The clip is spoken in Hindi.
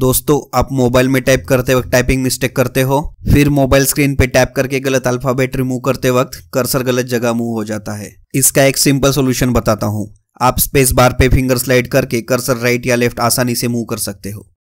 दोस्तों आप मोबाइल में टाइप करते वक्त टाइपिंग मिस्टेक करते हो फिर मोबाइल स्क्रीन पे टैप करके गलत अल्फाबेट रिमूव करते वक्त कर्सर गलत जगह मूव हो जाता है इसका एक सिंपल सोल्यूशन बताता हूँ आप स्पेस बार पे फिंगर स्लाइड करके कर्सर राइट या लेफ्ट आसानी से मूव कर सकते हो